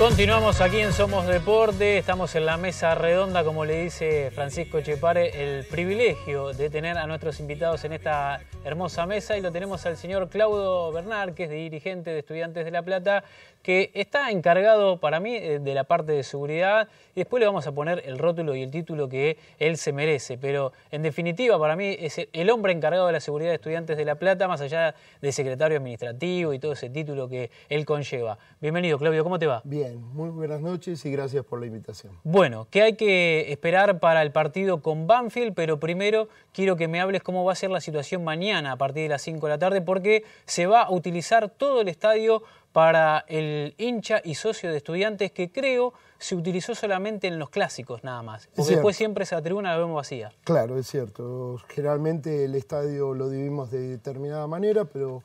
Continuamos aquí en Somos Deporte, estamos en la mesa redonda, como le dice Francisco Chepare, el privilegio de tener a nuestros invitados en esta hermosa mesa y lo tenemos al señor Claudio Bernard, que es dirigente de Estudiantes de La Plata, que está encargado para mí eh, de la parte de seguridad y después le vamos a poner el rótulo y el título que él se merece, pero en definitiva para mí es el hombre encargado de la seguridad de Estudiantes de La Plata, más allá de secretario administrativo y todo ese título que él conlleva. Bienvenido Claudio, ¿cómo te va? Bien muy buenas noches y gracias por la invitación. Bueno, ¿qué hay que esperar para el partido con Banfield? Pero primero quiero que me hables cómo va a ser la situación mañana a partir de las 5 de la tarde, porque se va a utilizar todo el estadio para el hincha y socio de estudiantes que creo se utilizó solamente en los clásicos nada más. Porque después siempre esa tribuna la vemos vacía. Claro, es cierto. Generalmente el estadio lo dividimos de determinada manera, pero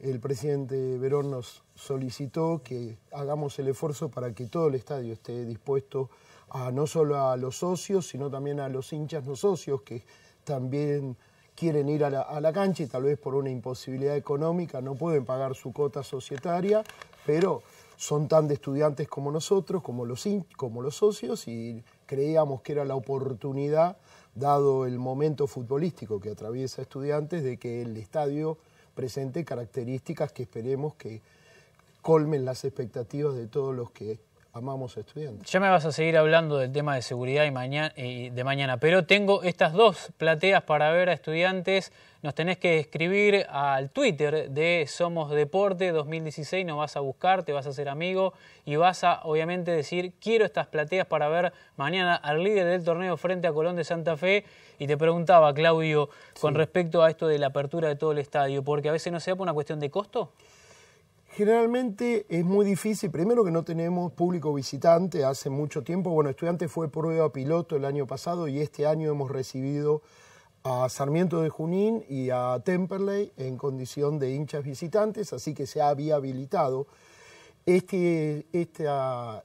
el presidente Verón nos solicitó que hagamos el esfuerzo para que todo el estadio esté dispuesto a no solo a los socios, sino también a los hinchas no socios que también quieren ir a la, cancha y tal vez por una imposibilidad económica no pueden pagar su cuota societaria, pero son tan de estudiantes como nosotros, como los, como los socios, y creíamos que era la oportunidad, dado el momento futbolístico que atraviesa estudiantes, de que el estadio presente características que esperemos que colmen las expectativas de todos los que amamos estudiantes. Ya me vas a seguir hablando del tema de seguridad mañana, de mañana, pero tengo estas dos plateas para ver a estudiantes. Nos tenés que escribir al Twitter de Somos Deporte 2016, nos vas a buscar, te vas a hacer amigo y vas a obviamente decir, quiero estas plateas para ver mañana al líder del torneo frente a Colón de Santa Fe. Y te preguntaba, Claudio, con respecto a esto de la apertura de todo el estadio, porque a veces no se da por una cuestión de costo. Generalmente es muy difícil, primero que no tenemos público visitante hace mucho tiempo, bueno, estudiante fue prueba piloto el año pasado y este año hemos recibido a Sarmiento de Junín y a Temperley en condición de hinchas visitantes, así que se ha habilitado. Este, este,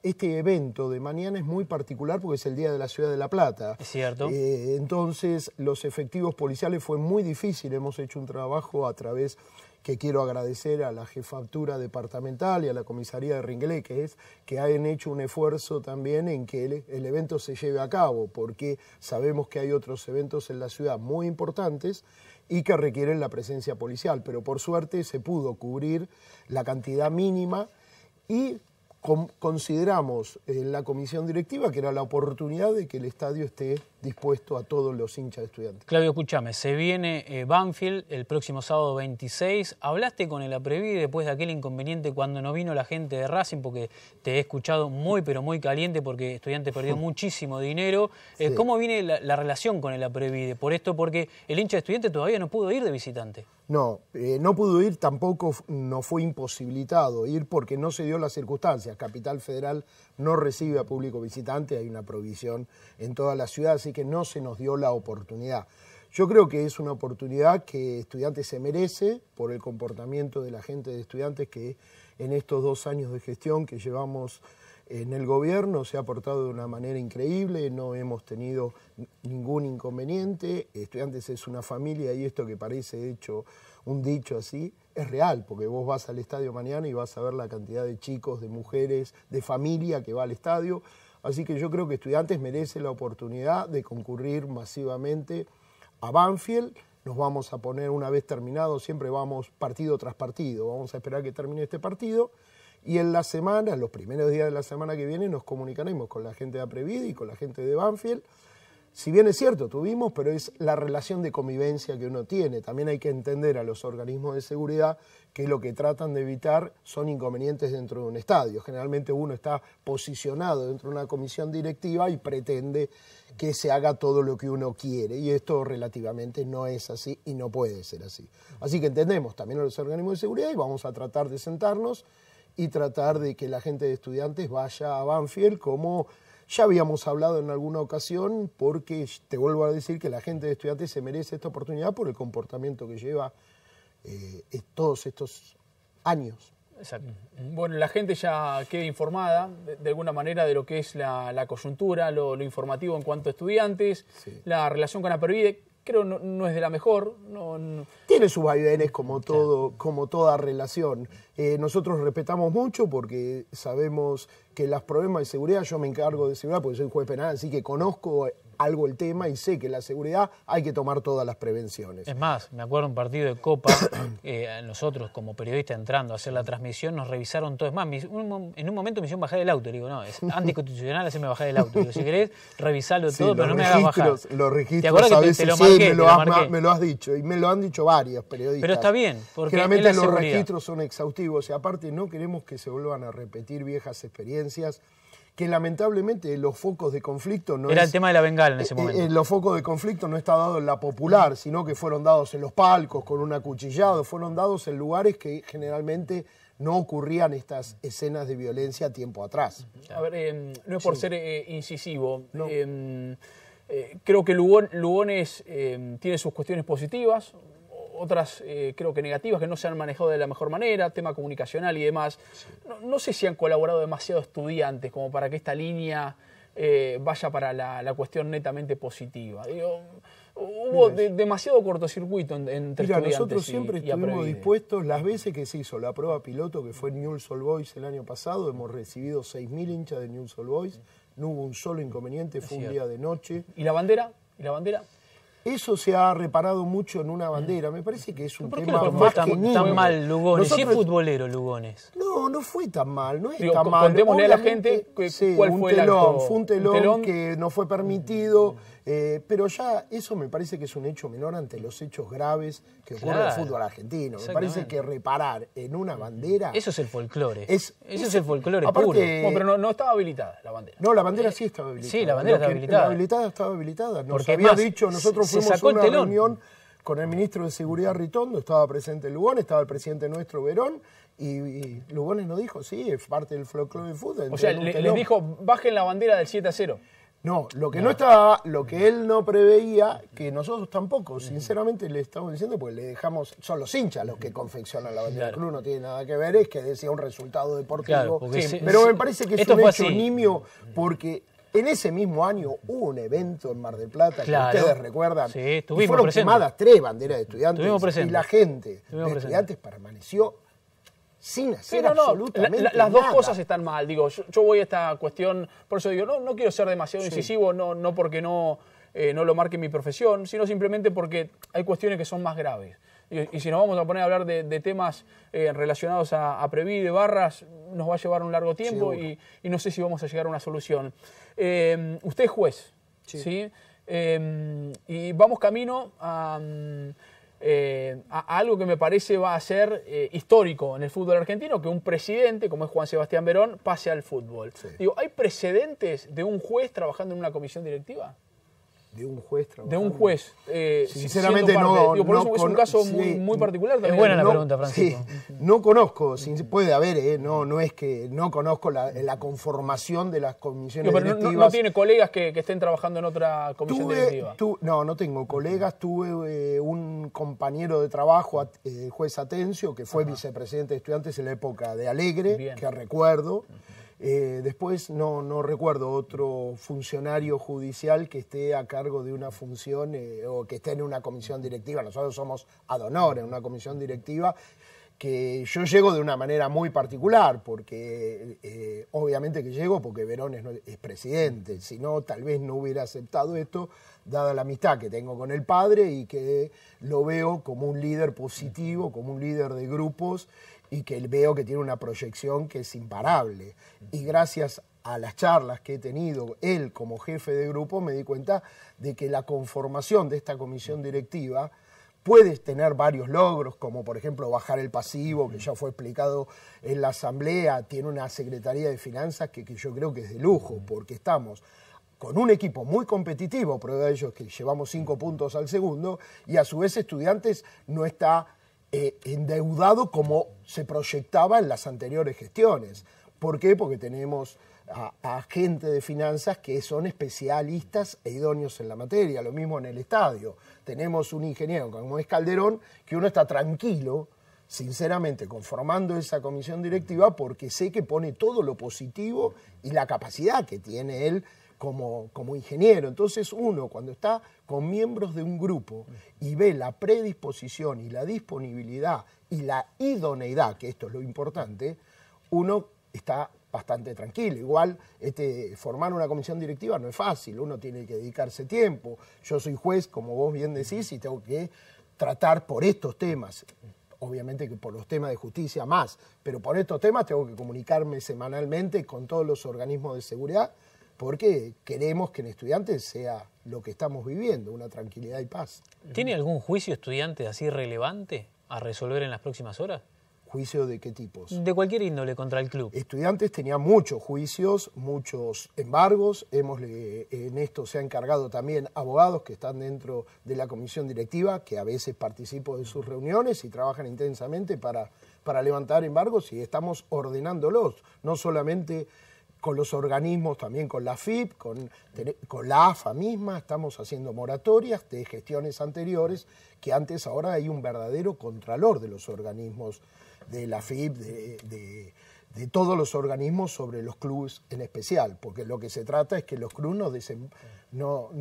este evento de mañana es muy particular porque es el Día de la Ciudad de La Plata. Es cierto. Eh, entonces, los efectivos policiales fue muy difícil, hemos hecho un trabajo a través que quiero agradecer a la jefatura departamental y a la comisaría de Ringlé, que es que han hecho un esfuerzo también en que el, el evento se lleve a cabo, porque sabemos que hay otros eventos en la ciudad muy importantes y que requieren la presencia policial, pero por suerte se pudo cubrir la cantidad mínima y consideramos en la comisión directiva que era la oportunidad de que el estadio esté dispuesto a todos los hinchas de estudiantes. Claudio, escúchame, se viene eh, Banfield el próximo sábado 26. ¿Hablaste con el Aprevi después de aquel inconveniente cuando no vino la gente de Racing? Porque te he escuchado muy, pero muy caliente porque estudiante perdió muchísimo dinero. Eh, ¿Cómo viene la, relación con el Aprevide? Por esto, porque el hincha de estudiante todavía no pudo ir de visitante. No, eh, no pudo ir, tampoco no fue imposibilitado ir porque no se dio las circunstancias. Capital Federal no recibe a público visitante, hay una prohibición en toda la ciudad, así que no se nos dio la oportunidad. Yo creo que es una oportunidad que estudiantes se merece por el comportamiento de la gente de estudiantes que en estos dos años de gestión que llevamos en el gobierno se ha portado de una manera increíble, no hemos tenido ningún inconveniente, estudiantes es una familia y esto que parece hecho un dicho así, es real, porque vos vas al estadio mañana y vas a ver la cantidad de chicos, de mujeres, de familia que va al estadio. Así que yo creo que estudiantes merece la oportunidad de concurrir masivamente a Banfield. Nos vamos a poner una vez terminado, siempre vamos partido tras partido, vamos a esperar que termine este partido. Y en la semana, en los primeros días de la semana que viene, nos comunicaremos con la gente de Aprevid y con la gente de Banfield si bien es cierto, tuvimos, pero es la relación de convivencia que uno tiene. También hay que entender a los organismos de seguridad que lo que tratan de evitar son inconvenientes dentro de un estadio. Generalmente uno está posicionado dentro de una comisión directiva y pretende que se haga todo lo que uno quiere. Y esto relativamente no es así y no puede ser así. Así que entendemos también a los organismos de seguridad y vamos a tratar de sentarnos y tratar de que la gente de estudiantes vaya a Banfield como ya habíamos hablado en alguna ocasión porque te vuelvo a decir que la gente de estudiantes se merece esta oportunidad por el comportamiento que lleva eh, todos estos años. Exacto. Bueno, la gente ya queda informada de, alguna manera de lo que es la, coyuntura, lo, informativo en cuanto a estudiantes, la relación con la Apervide, creo no, es de la mejor. No, Tiene sus vaivenes como, todo, como toda relación. Eh, nosotros respetamos mucho porque sabemos que los problemas de seguridad, yo me encargo de seguridad porque soy juez penal, así que conozco algo el tema y sé que la seguridad hay que tomar todas las prevenciones. Es más, me acuerdo un partido de Copa, nosotros eh, como periodistas entrando a hacer la transmisión, nos revisaron todo. Es más, en un momento me hicieron bajar del auto. digo, no, es anticonstitucional hacerme bajar del auto. Digo, si querés, revisalo todo, pero no me hagas bajar. Los registros, sí, me, lo has, dicho y me lo han dicho varios periodistas. Pero está bien, porque Generalmente los registros son exhaustivos y aparte no queremos que se vuelvan a repetir viejas experiencias que lamentablemente los focos de conflicto no... Era el tema de la bengala en ese eh, eh, momento. los focos de conflicto no están dados en la popular, sino que fueron dados en los palcos, con un acuchillado, fueron dados en lugares que generalmente no ocurrían estas escenas de violencia tiempo atrás. A ver, em, no es por ser eh, incisivo. Em, creo que Lugones em, tiene sus cuestiones positivas, otras, eh, creo que negativas, que no se han manejado de la mejor manera, tema comunicacional y demás. No, sé si han colaborado demasiado estudiantes como para que esta línea eh, vaya para la, cuestión netamente positiva. hubo demasiado cortocircuito en, entre Mira, nosotros siempre estuvimos dispuestos, las veces que se hizo la prueba piloto, que fue New News All Boys el año pasado, hemos recibido 6.000 hinchas de News All Boys, no hubo un solo inconveniente, fue un día de noche. ¿Y la bandera? ¿Y la bandera? Eso se ha reparado mucho en una bandera. Me parece que es un ¿Por tema más tan, que tan mal Lugones. Nosotros... es futbolero Lugones. No, no fue tan mal, no es tan mal. Contémosle a la gente que, sí, cuál un fue telón, Fue un telón, que no fue permitido. Eh, pero ya eso me parece que es un hecho menor ante los hechos graves que ocurren en el fútbol argentino. Me parece que reparar en una bandera. Eso es el folclore. Es, eso es, el folclore puro. pero no, estaba habilitada la bandera. No, la bandera sí estaba eh, habilitada. Sí, la bandera estaba habilitada. estaba habilitada. Porque había dicho, nosotros fuimos a una reunión con el ministro de Seguridad Ritondo, estaba presente Lugones, estaba el presidente nuestro Verón, y, Lugones nos dijo, sí, es parte del folclore de fútbol. O sea, les dijo, bajen la bandera del 7 a 0. No, lo que no, ah. estaba, lo que él no preveía, que nosotros tampoco, sinceramente le estamos diciendo, pues le dejamos, son los hinchas los que confeccionan la bandera del club, no tiene nada que ver, es que decía un resultado deportivo. pero me parece que es un hecho porque en ese mismo año hubo un evento en Mar del Plata, que ustedes recuerdan. Sí, y fueron quemadas tres banderas de estudiantes. Y la gente de estudiantes permaneció sin hacer absolutamente Las dos cosas están mal. Digo, yo, voy a esta cuestión, por eso digo, no, quiero ser demasiado incisivo, no, no porque eh, no, lo marque mi profesión, sino simplemente porque hay cuestiones que son más graves. Y, si nos vamos a poner a hablar de, temas eh, relacionados a, a de barras, nos va a llevar un largo tiempo y, no sé si vamos a llegar a una solución. Em, usted es juez, ¿sí? Em, y vamos camino a... Eh, algo que me parece va a ser eh, histórico en el fútbol argentino, que un presidente, como es Juan Sebastián Verón, pase al fútbol. Digo, ¿hay precedentes de un juez trabajando en una comisión directiva? de un juez trabajando. De un juez. Eh, Sinceramente no, por eso es un caso muy, particular Es buena la pregunta, Francisco. no conozco, puede haber, eh, no, no es que no conozco la, conformación de las comisiones Digo, pero No, tiene colegas que, estén trabajando en otra comisión directiva. no, no tengo colegas. Tuve eh, un compañero de trabajo, el juez Atencio, que fue vicepresidente de estudiantes en la época de Alegre, que recuerdo. Eh, después no, recuerdo otro funcionario judicial que esté a cargo de una función eh, o que esté en una comisión directiva. Nosotros somos ad honor en una comisión directiva que yo llego de una manera muy particular, porque eh, obviamente que llego porque Verón es presidente, si no tal vez no hubiera aceptado esto, dada la amistad que tengo con el padre y que lo veo como un líder positivo, como un líder de grupos y que veo que tiene una proyección que es imparable. Y gracias a las charlas que he tenido él como jefe de grupo, me di cuenta de que la conformación de esta comisión directiva puede tener varios logros, como por ejemplo bajar el pasivo, que ya fue explicado en la asamblea, tiene una Secretaría de Finanzas que, yo creo que es de lujo, porque estamos con un equipo muy competitivo, prueba de ellos que llevamos cinco puntos al segundo, y a su vez estudiantes no está eh, endeudado como se proyectaba en las anteriores gestiones. ¿Por qué? Porque tenemos a, a, gente de finanzas que son especialistas e idóneos en la materia, lo mismo en el estadio. Tenemos un ingeniero como es Calderón, que uno está tranquilo, sinceramente, conformando esa comisión directiva porque sé que pone todo lo positivo y la capacidad que tiene él como, ingeniero. Entonces uno cuando está con miembros de un grupo y ve la predisposición y la disponibilidad y la idoneidad, que esto es lo importante, uno está bastante tranquilo. Igual este, formar una comisión directiva no es fácil, uno tiene que dedicarse tiempo. Yo soy juez, como vos bien decís, y tengo que tratar por estos temas. Obviamente que por los temas de justicia más, pero por estos temas tengo que comunicarme semanalmente con todos los organismos de seguridad porque queremos que el estudiante sea lo que estamos viviendo, una tranquilidad y paz. ¿Tiene algún juicio estudiante así relevante a resolver en las próximas horas? ¿Juicio de qué tipos? De cualquier índole contra el club. Estudiantes tenía muchos juicios, muchos embargos. Hemos, en esto se han encargado también abogados que están dentro de la comisión directiva, que a veces participo de sus reuniones y trabajan intensamente para, para levantar embargos y estamos ordenándolos, no solamente con los organismos, también con la FIP, con, la AFA misma, estamos haciendo moratorias de gestiones anteriores, que antes ahora hay un verdadero contralor de los organismos de la FIP, de, todos los organismos sobre los clubes en especial, porque lo que se trata es que los clubes no,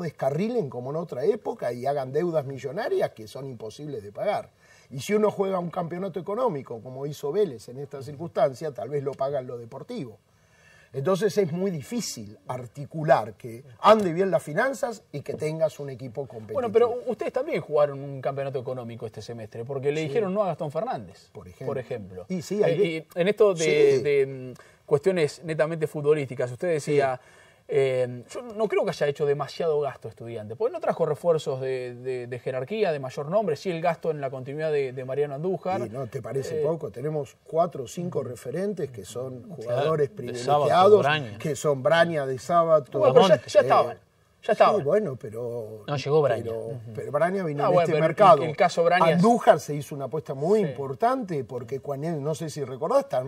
descarrilen como en otra época y hagan deudas millonarias que son imposibles de pagar. Y si uno juega un campeonato económico, como hizo Vélez en esta circunstancia, tal vez lo pagan lo deportivo. Entonces es muy difícil articular que ande bien las finanzas y que tengas un equipo competitivo. Bueno, pero ustedes también jugaron un campeonato económico este semestre, porque le dijeron no a Gastón Fernández, por ejemplo. Y sí, eh, en esto de, mm, cuestiones netamente futbolísticas, usted decía... Em, yo no creo que haya hecho demasiado gasto estudiante, porque no trajo refuerzos de, jerarquía, de mayor nombre, sí el gasto en la continuidad de, Mariano Andújar. no te parece eh, poco? Tenemos cuatro o cinco referentes que son jugadores privilegiados, que son Braña de Sábado. ya, eh, estaban bueno, pero. No llegó Braña. Pero, uh a vino ah, bueno, este mercado. El, caso Braña Andújar se hizo una apuesta muy importante porque Juanel, no sé si recordás, está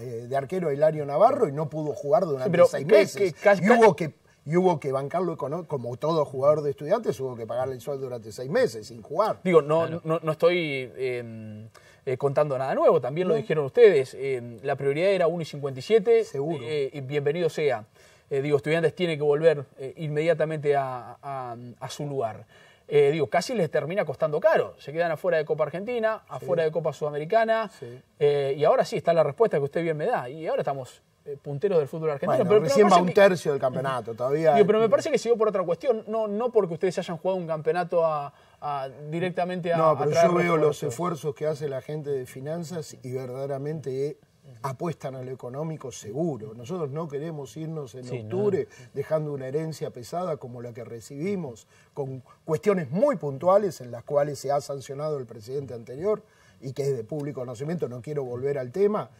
eh, de arquero Hilario Navarro y no pudo jugar durante seis meses. y hubo que y hubo que bancarlo como todo jugador de estudiantes, hubo que pagarle el sueldo durante seis meses sin jugar. Digo, no, no, estoy em, eh, contando nada nuevo, también lo dijeron ustedes. Em, la prioridad era 1 y 57. Seguro. Eh, bienvenido sea. Eh, digo, estudiantes tiene que volver eh, inmediatamente a, su lugar. Eh, digo, casi les termina costando caro. Se quedan afuera de Copa Argentina, afuera de Copa Sudamericana. y ahora sí está la respuesta que usted bien me da. Y ahora estamos punteros del fútbol argentino. pero recién va un tercio del campeonato, todavía. pero me parece que sigo por otra cuestión, no, no porque ustedes hayan jugado un campeonato a, a, directamente a. No, pero yo veo los esfuerzos que hace la gente de finanzas y verdaderamente apuestan a lo económico seguro. Nosotros no queremos irnos en octubre dejando una herencia pesada como la que recibimos, con cuestiones muy puntuales en las cuales se ha sancionado el presidente anterior y que es de público conocimiento, no quiero volver al tema.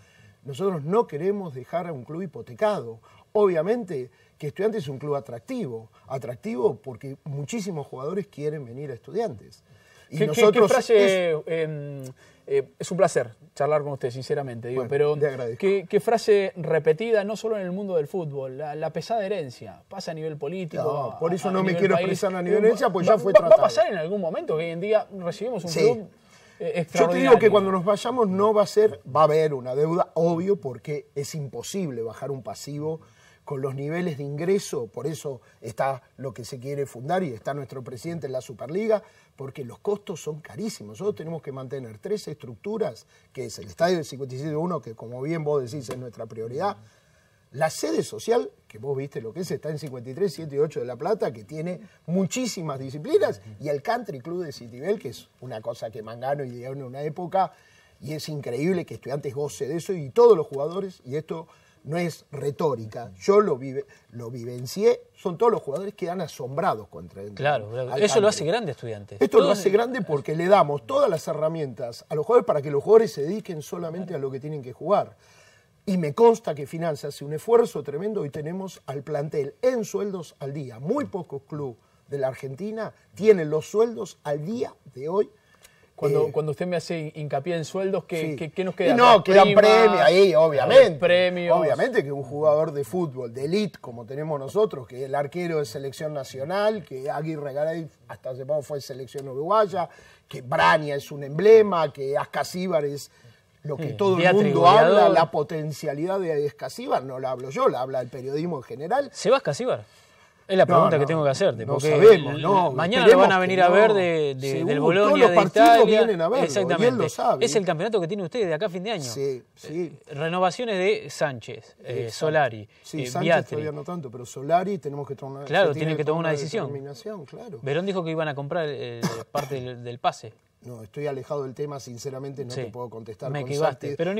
Nosotros no queremos dejar a un club hipotecado. Obviamente que Estudiantes es un club atractivo, atractivo porque muchísimos jugadores quieren venir a Estudiantes. ¿Qué, qué frase, em, eh, es, un placer charlar con usted, sinceramente, digo, pero qué, frase repetida no solo en el mundo del fútbol, la, pesada herencia, pasa a nivel político. por eso no me quiero expresar a nivel herencia, pues ya fue tratado. Va a pasar en algún momento que hoy en día recibimos un club eh, yo te digo que cuando nos vayamos no va a ser, va a haber una deuda, obvio, porque es imposible bajar un pasivo con los niveles de ingreso, por eso está lo que se quiere fundar y está nuestro presidente en la Superliga, porque los costos son carísimos. Nosotros tenemos que mantener tres estructuras, que es el estadio del 57.1, que como bien vos decís es nuestra prioridad, la sede social, que vos viste lo que es, está en 53, 7 de La Plata, que tiene muchísimas disciplinas, y el Country Club de Citibel, que es una cosa que Mangano ideó en una época, y es increíble que estudiantes goce de eso y todos los jugadores, y esto no es retórica. Yo lo, vive, lo vivencié, son todos los jugadores que dan asombrados contra él. Claro, eso lo hace grande estudiante. Esto lo hace grande porque le damos todas las herramientas a los jugadores para que los jugadores se dediquen solamente a lo que tienen que jugar. Y me consta que Finanza hace un esfuerzo tremendo y tenemos al plantel en sueldos al día. Muy pocos clubes de la Argentina tienen los sueldos al día de hoy cuando, cuando usted me hace hincapié en sueldos, ¿qué, nos queda? no, quedan premios ahí, obviamente. Obviamente que un jugador de fútbol, de élite, como tenemos nosotros, que el arquero de selección nacional, que Aguirre Garay hasta hace poco fue selección uruguaya, que Brania es un emblema, que Ascasíbar es lo que todo el mundo habla, la potencialidad de Ascasíbar, no la hablo yo, la habla el periodismo en general. ¿Se va Ascasíbar? Es la pregunta que tengo que hacerte. Porque Mañana van a venir a ver de, del Bolonia, de Italia. Exactamente. Es el campeonato que tiene usted de acá a fin de año. Sí, sí. Eh, renovaciones de Sánchez, eh, Solari, Sí, eh, Sánchez pero Solari tenemos que tomar... Claro, tienen que tomar una decisión. Verón dijo que iban a comprar parte del pase. No, estoy alejado del tema, sinceramente no te puedo contestar. Me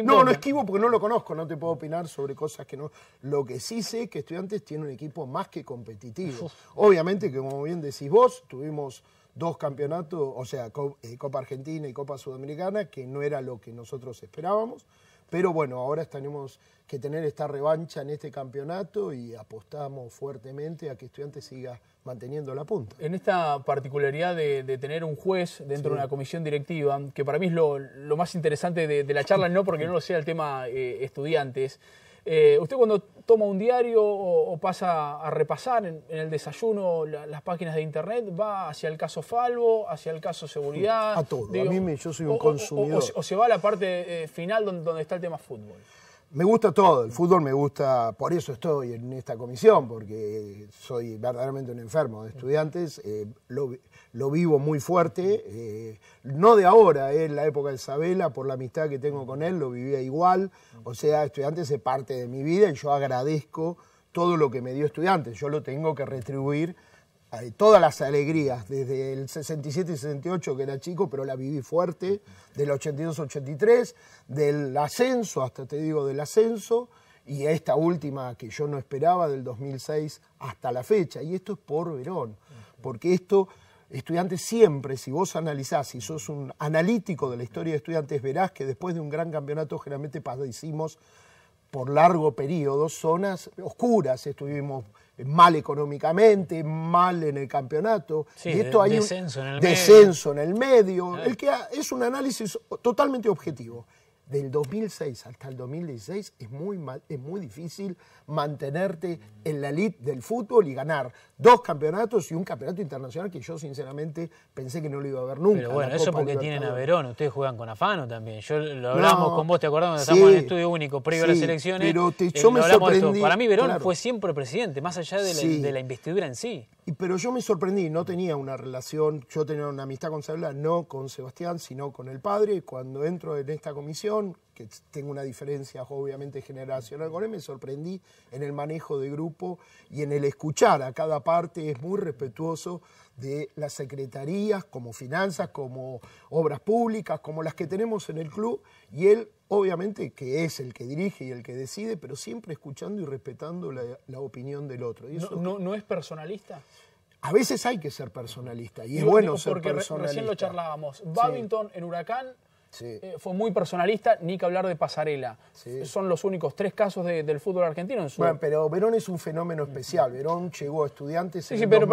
no, no esquivo porque no lo conozco, no te puedo opinar sobre cosas que no... Lo que sí sé es que Estudiantes tiene un equipo más que competitivo. Obviamente que, como bien decís vos, tuvimos dos campeonatos, o sea, eh, Copa Argentina y Copa Sudamericana, que no era lo que nosotros esperábamos. Pero bueno, ahora tenemos que tener esta revancha en este campeonato y apostamos fuertemente a que Estudiantes siga manteniendo la punta. En esta particularidad de, tener un juez dentro de una comisión directiva, que para mí es lo, más interesante de, la charla, no porque no lo sea el tema eh, estudiantes, eh, usted cuando toma un diario o, pasa a repasar en, el desayuno las páginas de internet, va hacia el caso Falvo, hacia el caso seguridad. A todo. a mí yo soy un consumidor. O, se va a la parte eh, final donde, está el tema fútbol. Me gusta todo, el fútbol me gusta, por eso estoy en esta comisión, porque soy verdaderamente un enfermo de estudiantes. Eh, lo vivo muy fuerte, eh, no de ahora, eh, en la época de Isabela, por la amistad que tengo con él, lo vivía igual, o sea, estudiantes es parte de mi vida y yo agradezco todo lo que me dio estudiante, yo lo tengo que retribuir eh, todas las alegrías, desde el 67 y 68 que era chico, pero la viví fuerte, del 82-83, del ascenso, hasta te digo del ascenso, y esta última que yo no esperaba, del 2006 hasta la fecha, y esto es por Verón, porque esto estudiantes siempre, si vos analizás, si sos un analítico de la historia de estudiantes, verás que después de un gran campeonato generalmente padecimos por largo periodo zonas oscuras, estuvimos mal económicamente, mal en el campeonato, y esto hay descenso un descenso en el medio, el que es un análisis totalmente objetivo del 2006 hasta el 2016 es muy, mal, es muy difícil mantenerte en la elite del fútbol y ganar dos campeonatos y un campeonato internacional que yo sinceramente pensé que no lo iba a ver nunca. Pero bueno, eso porque tienen a Verón, ustedes juegan con afano también. Yo lo hablamos con vos, ¿te acordás? Cuando en el estudio único previo a las elecciones. Pero eh, yo me sorprendí. Para mí Verón fue siempre presidente, más allá de la investidura en sí pero yo me sorprendí, no tenía una relación, yo tenía una amistad con Sabla, no con Sebastián, sino con el padre. Cuando entro en esta comisión, que tengo una diferencia obviamente generacional con él, me sorprendí en el manejo de grupo y en el escuchar a cada parte, es muy respetuoso de las secretarías como finanzas, como obras públicas, como las que tenemos en el club, y él obviamente que es el que dirige y el que decide, pero siempre escuchando y respetando la, opinión del otro. no, no, es personalista? A veces hay que ser personalista y es bueno ser personalista. Porque recién lo charlábamos. Babington en Huracán eh, fue muy personalista, ni que hablar de pasarela. Son los únicos tres casos del fútbol argentino en Bueno, pero Verón es un fenómeno especial. Verón llegó a estudiantes sí, sí, pero,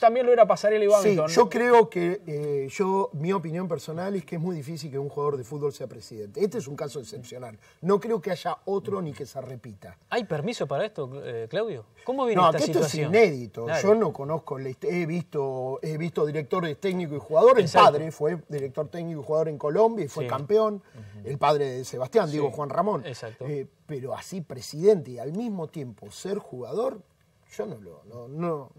también lo era pasarela y Sí, yo creo que, eh, yo, mi opinión personal es que es muy difícil que un jugador de fútbol sea presidente. Este es un caso excepcional. No creo que haya otro ni que se repita. ¿Hay permiso para esto, eh, Claudio? ¿Cómo viene no, esta esto situación? es inédito. Yo no conozco, he visto, he visto directores técnicos y jugadores. en padre fue director técnico y jugador en Colombia y fue campeón, el padre de Sebastián, digo Juan Ramón. Eh, pero así presidente y al mismo tiempo ser jugador, yo no lo. No,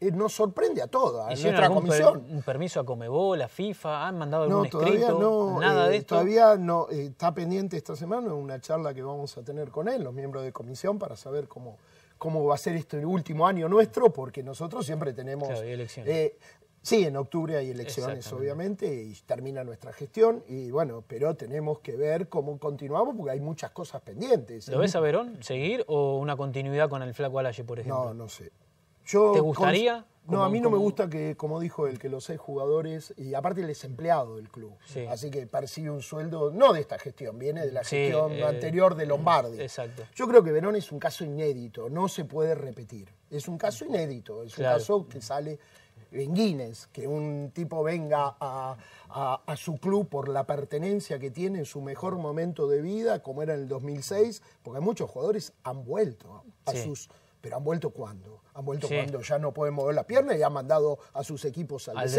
eh, nos sorprende a todas. a comisión. un permiso a Comebol, a FIFA, han mandado algún no, todavía escrito, no, nada de eh, esto. Todavía no, está pendiente esta semana una charla que vamos a tener con él, los miembros de comisión, para saber cómo cómo va a ser este último año nuestro, porque nosotros siempre tenemos Sí, en octubre hay elecciones, obviamente, y termina nuestra gestión. Y bueno, pero tenemos que ver cómo continuamos porque hay muchas cosas pendientes. ¿Lo ves a Verón seguir o una continuidad con el Flaco Alaye, por ejemplo? No, no sé. ¿Te gustaría? no, a mí no me gusta que, como dijo el que los seis jugadores, y aparte el desempleado del club, así que percibe un sueldo, no de esta gestión, viene de la gestión eh, anterior de Lombardi. Exacto. Yo creo que Verón es un caso inédito, no se puede repetir. Es un caso inédito, es un caso que sale en Guinness, que un tipo venga a, su club por la pertenencia que tiene en su mejor momento de vida, como era en el 2006, porque muchos jugadores han vuelto a sus... Pero han vuelto cuando? Han vuelto cuando ya no pueden mover la pierna y han mandado a sus equipos al,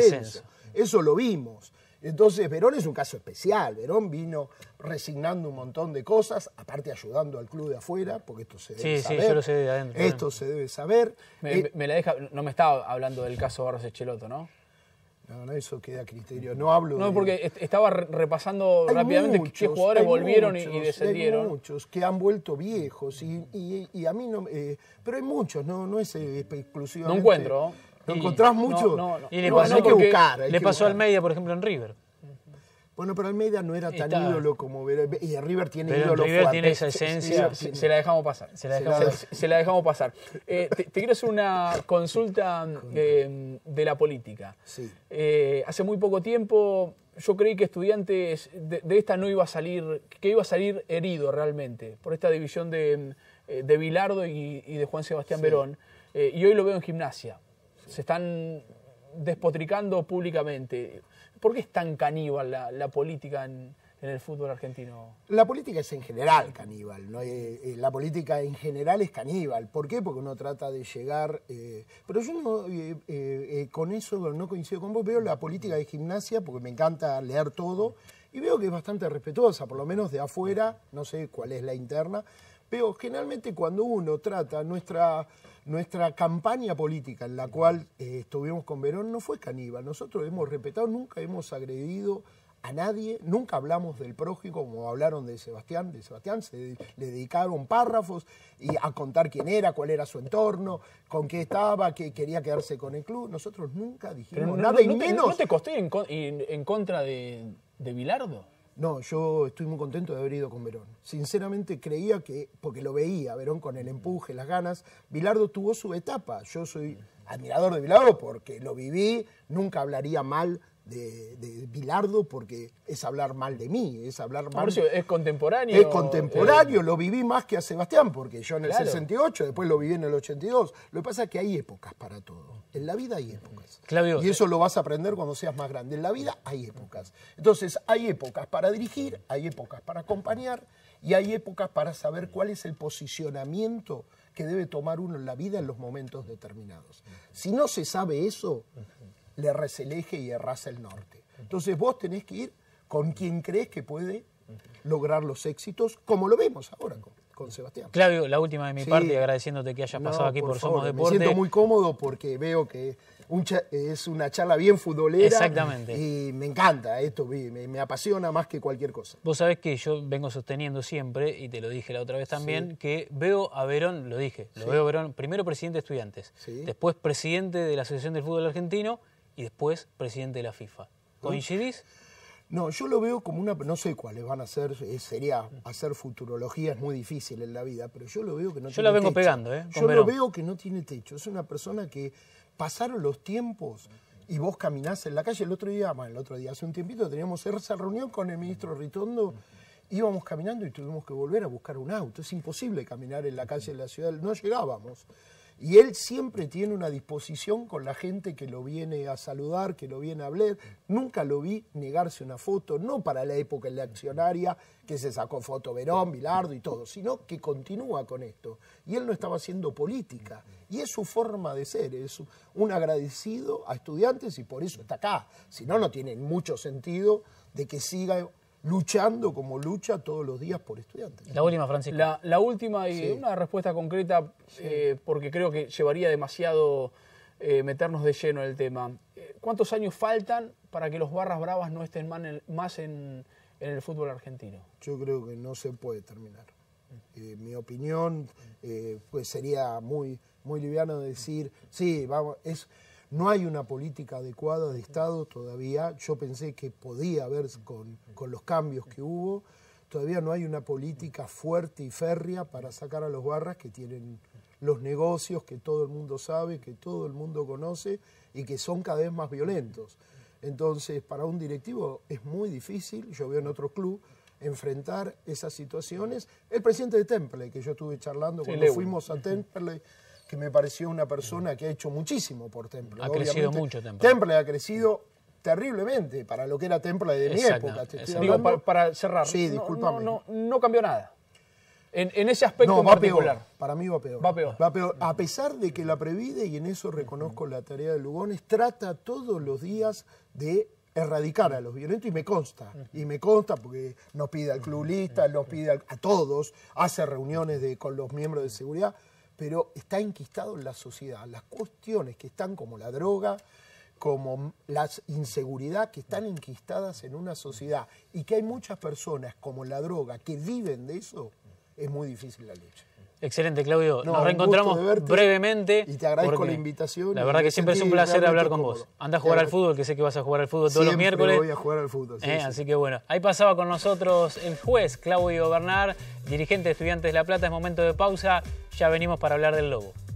Eso lo vimos. Entonces Verón es un caso especial. Verón vino resignando un montón de cosas, aparte ayudando al club de afuera, porque esto se debe saber. Sí, sí, yo lo sé de adentro. Esto se debe saber. Eh, me, la deja, no me estaba hablando del caso Barros Echeloto, ¿no? No, no, eso queda a criterio. No hablo. No, porque estaba repasando rápidamente qué jugadores volvieron y descendieron. Hay muchos que han vuelto viejos y, a mí no. Eh, pero hay muchos, no, no es eh, exclusivamente. No encuentro. ¿no? ¿Lo encontrás mucho? No, no, Y le pasó, que buscar, le pasó al Media, por ejemplo, en River. Bueno, pero Almeida no era tan ídolo como y River tiene ídolo tiene esa esencia. Se, la dejamos pasar. Se la dejamos, pasar. Eh, te, quiero hacer una consulta em, de la política. Eh, hace muy poco tiempo yo creí que estudiantes de, esta no iba a salir, que iba a salir herido realmente por esta división de, em, eh, de Bilardo y, de Juan Sebastián Verón. y hoy lo veo en gimnasia se están despotricando públicamente. ¿Por qué es tan caníbal la, política en, el fútbol argentino? La política es en general caníbal, ¿no? Eh, eh, la política en general es caníbal. ¿Por qué? Porque uno trata de llegar... Eh, pero yo con eso no coincido con vos, veo la política de gimnasia porque me encanta leer todo y veo que es bastante respetuosa, por lo menos de afuera, no sé cuál es la interna, pero generalmente cuando uno trata nuestra nuestra campaña política en la cual eh, estuvimos con Verón no fue caníbal. Nosotros hemos respetado, nunca hemos agredido a nadie, nunca hablamos del prójimo como hablaron de Sebastián, de Sebastián se le dedicaron párrafos y a contar quién era, cuál era su entorno, con qué estaba, que quería quedarse con el club. Nosotros nunca dijimos nada y menos. te en, contra de, de no, yo estoy muy contento de haber ido con Verón. Sinceramente creía que, porque lo veía, Verón con el empuje, las ganas, Bilardo tuvo su etapa. Yo soy admirador de Bilardo porque lo viví, nunca hablaría mal de, Bilardo porque es hablar mal de mí, es hablar mal... Marcio, es contemporáneo. Es contemporáneo, eh. lo viví más que a Sebastián, porque yo en el 68, después lo viví en el 82. Lo que pasa es que hay épocas para todo. En la vida hay épocas. y eso eh. lo vas a aprender cuando seas más grande. En la vida hay épocas. Entonces, hay épocas para dirigir, hay épocas para acompañar y hay épocas para saber cuál es el posicionamiento que debe tomar uno en la vida en los momentos determinados. Si no se sabe eso, le reseleje y arrasa el norte. Entonces vos tenés que ir con quien crees que puede lograr los éxitos, como lo vemos ahora con, Sebastián. Claudio, la última de mi parte, agradeciéndote que hayas pasado aquí por, Somos favor, Me siento muy cómodo porque veo que es una charla bien futbolera. Exactamente. Y me encanta esto, me, apasiona más que cualquier cosa. Vos sabés que yo vengo sosteniendo siempre, y te lo dije la otra vez también, que veo a Verón, lo dije, lo veo a Verón, primero presidente de estudiantes, después presidente de la Asociación del Fútbol Argentino y después presidente de la FIFA. ¿Coincidís? No, yo lo veo como una. No sé cuáles van a ser. Eh, sería hacer futurología, es muy difícil en la vida, pero yo lo veo que no yo tiene techo. Yo la vengo pegando, ¿eh? yo lo veo que no tiene techo. Es una persona que pasaron los tiempos y vos caminás en la calle. El otro día, bueno, el otro día, hace un tiempito, teníamos esa reunión con el ministro Ritondo. Íbamos caminando y tuvimos que volver a buscar un auto. Es imposible caminar en la calle de la ciudad. No llegábamos. Y él siempre tiene una disposición con la gente que lo viene a saludar, que lo viene a hablar. Nunca lo vi negarse una foto, no para la época accionaria que se sacó foto Verón, Bilardo y todo, sino que continúa con esto. Y él no estaba haciendo política. Y es su forma de ser, es un agradecido a estudiantes y por eso está acá. Si no, no tiene mucho sentido de que siga luchando como lucha todos los días por estudiantes. La última, Francisco. La, última y una respuesta concreta, eh, porque creo que llevaría demasiado eh, meternos de lleno en el tema. Eh, ¿Cuántos años faltan para que los Barras Bravas no estén más en, el fútbol argentino? Yo creo que no se puede terminar. mi opinión, pues sería muy, muy liviano decir, sí, vamos, es no hay una política adecuada de Estado todavía. Yo pensé que podía haber con, los cambios que hubo. Todavía no hay una política fuerte y férrea para sacar a los barras que tienen los negocios que todo el mundo sabe, que todo el mundo conoce y que son cada vez más violentos. Entonces, para un directivo es muy difícil, yo veo en otro club, enfrentar esas situaciones. El presidente de Temple, que yo estuve charlando cuando fuimos a Temple, que me pareció una persona que ha hecho muchísimo por Temple. Ha crecido mucho Temple. Temple ha crecido terriblemente para lo que era Temple de mi época. para, cerrar, sí, no, no, cambió nada. En, ese aspecto va particular. Peor. Para mí va peor. va peor. Va peor. A pesar de que la previde, y en eso reconozco la tarea de Lugones, trata todos los días de erradicar a los violentos y me consta, y me consta porque nos pide al club lista, nos pide a, todos, hace reuniones de, con los miembros de seguridad pero está enquistado en la sociedad. Las cuestiones que están como la droga, como la inseguridad, que están enquistadas en una sociedad y que hay muchas personas como la droga que viven de eso, es muy difícil la lucha. Excelente, Claudio. Nos reencontramos brevemente. Y te agradezco la invitación. La verdad que siempre es un placer hablar con vos. Anda a jugar al fútbol, que sé que vas a jugar al fútbol todos los miércoles. voy a jugar al fútbol, eh, Así que bueno, ahí pasaba con nosotros el juez Claudio Bernard, dirigente de Estudiantes de La Plata. Es momento de pausa, ya venimos para hablar del Lobo.